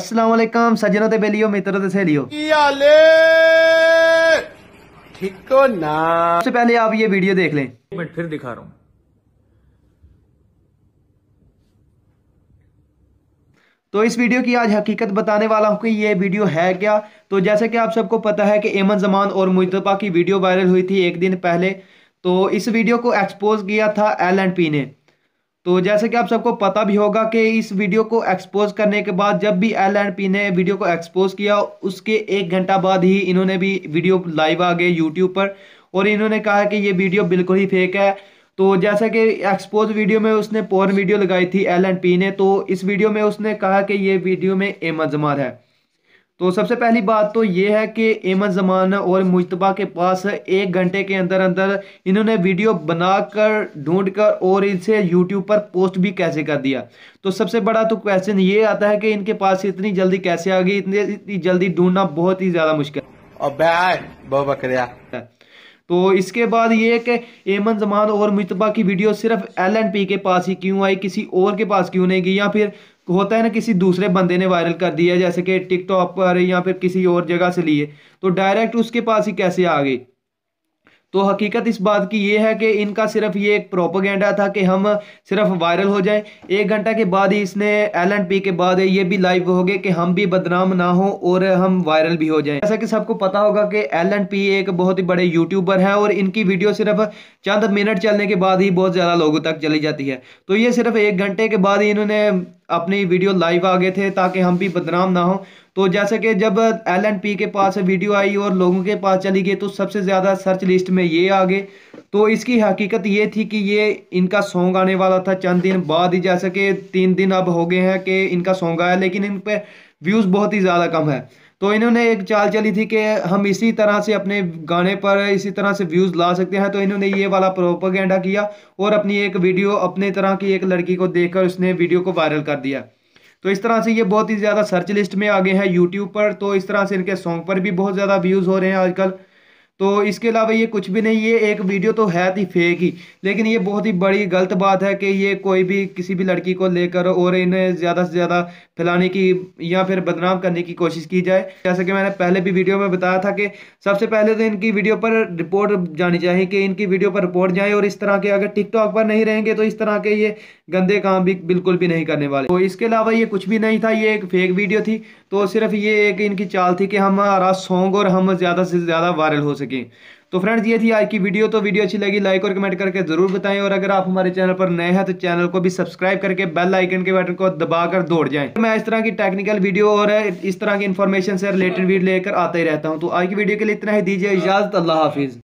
असलम सजनो ते बेलियो मित्रो ते सहेलियो ठीक ना सबसे पहले आप ये वीडियो देख लें मैं फिर दिखा रहा तो इस वीडियो की आज हकीकत बताने वाला हूँ कि ये वीडियो है क्या तो जैसे कि आप सबको पता है कि एमन जमान और मुजतबा की वीडियो वायरल हुई थी एक दिन पहले तो इस वीडियो को एक्सपोज किया था एल एंड पी ने तो जैसे कि आप सबको पता भी होगा कि इस वीडियो को एक्सपोज करने के बाद जब भी एल एंड पी ने वीडियो को एक्सपोज किया उसके एक घंटा बाद ही इन्होंने भी वीडियो लाइव आ गए यूट्यूब पर और इन्होंने कहा कि ये वीडियो बिल्कुल ही फेक है तो जैसा कि एक्सपोज वीडियो में उसने पोर्न वीडियो लगाई थी एल एंड पी ने तो इस वीडियो में उसने कहा कि ये वीडियो में एम अजमर है तो सबसे पहली बात तो ये है कि एमन जमान और मुशतबा के पास एक घंटे के अंदर अंदर इन्होंने वीडियो बनाकर ढूंढकर और इनसे यूट्यूब पर पोस्ट भी कैसे कर दिया तो सबसे बड़ा तो क्वेश्चन ये आता है कि इनके पास इतनी जल्दी कैसे आ गई इतनी इतनी जल्दी ढूंढना बहुत ही ज़्यादा मुश्किल तो इसके बाद ये कि एमन जमान और मुशतबा की वीडियो सिर्फ एल एंड पी के पास ही क्यों आई किसी और के पास क्यों नहीं गई या फिर होता है ना किसी दूसरे बंदे ने वायरल कर दिया जैसे कि टिकटॉक पर या फिर किसी और जगह से लिए तो डायरेक्ट उसके पास ही कैसे आ गई तो हकीकत इस बात की ये है कि इनका सिर्फ ये एक प्रोपोगेंडा था कि हम सिर्फ वायरल हो जाएं एक घंटा के बाद ही इसने एल एंड पी के बाद ये भी लाइव हो गए कि हम भी बदनाम ना हो और हम वायरल भी हो जाएं जैसा कि सबको पता होगा कि एल एंड पी एक बहुत ही बड़े यूट्यूबर हैं और इनकी वीडियो सिर्फ चंद मिनट चलने के बाद ही बहुत ज़्यादा लोगों तक चली जाती है तो ये सिर्फ एक घंटे के बाद ही इन्होंने अपनी वीडियो लाइव आ गए थे ताकि हम भी बदनाम ना हो तो जैसे कि जब एल एंड पी के पास वीडियो आई और लोगों के पास चली गई तो सबसे ज़्यादा सर्च लिस्ट में ये आ गए तो इसकी हकीकत ये थी कि ये इनका सॉन्ग आने वाला था चंद दिन बाद ही जैसे कि तीन दिन अब हो गए हैं कि इनका सॉन्ग आया लेकिन इन पर व्यूज़ बहुत ही ज़्यादा कम है तो इन्होंने एक चाल चली थी कि हम इसी तरह से अपने गाने पर इसी तरह से व्यूज़ ला सकते हैं तो इन्होंने ये वाला प्रोपोगेंडा किया और अपनी एक वीडियो अपने तरह की एक लड़की को देखकर उसने वीडियो को वायरल कर दिया तो इस तरह से ये बहुत ही ज़्यादा सर्च लिस्ट में आ गए हैं यूट्यूब पर तो इस तरह से इनके सॉन्ग पर भी बहुत ज़्यादा व्यूज़ हो रहे हैं आजकल तो इसके अलावा ये कुछ भी नहीं ये एक वीडियो तो है थी फेक ही लेकिन ये बहुत ही बड़ी गलत बात है कि ये कोई भी किसी भी लड़की को लेकर और इन्हें ज़्यादा से ज़्यादा फैलाने की या फिर बदनाम करने की कोशिश की जाए जैसे कि मैंने पहले भी वीडियो में बताया था कि सबसे पहले तो इनकी वीडियो पर रिपोर्ट जानी चाहिए कि इनकी वीडियो पर रिपोर्ट जाए और इस तरह के अगर टिकटॉक पर नहीं रहेंगे तो इस तरह के ये गंदे काम भी बिल्कुल भी नहीं करने वाले तो इसके अलावा ये कुछ भी नहीं था ये एक फेक वीडियो थी तो सिर्फ ये एक इनकी चाल थी कि हमारा सॉन्ग और हम ज़्यादा से ज़्यादा वायरल हो सके सके तो फ्रेंड्स ये थी आज की वीडियो तो वीडियो अच्छी लगी लाइक और कमेंट करके ज़रूर बताएं और अगर आप हमारे चैनल पर नए हैं तो चैनल को भी सब्सक्राइब करके बेल आइकन के बटन को दबाकर दौड़ जाएं तो मैं इस तरह की टेक्निकल वीडियो और इस तरह की इन्फॉर्मेशन से रिलेटेड वीडियो लेकर आता ही रहता हूं तो आज की वीडियो के लिए इतना ही दीजिए इजाज़त अल्लाह हाफिज़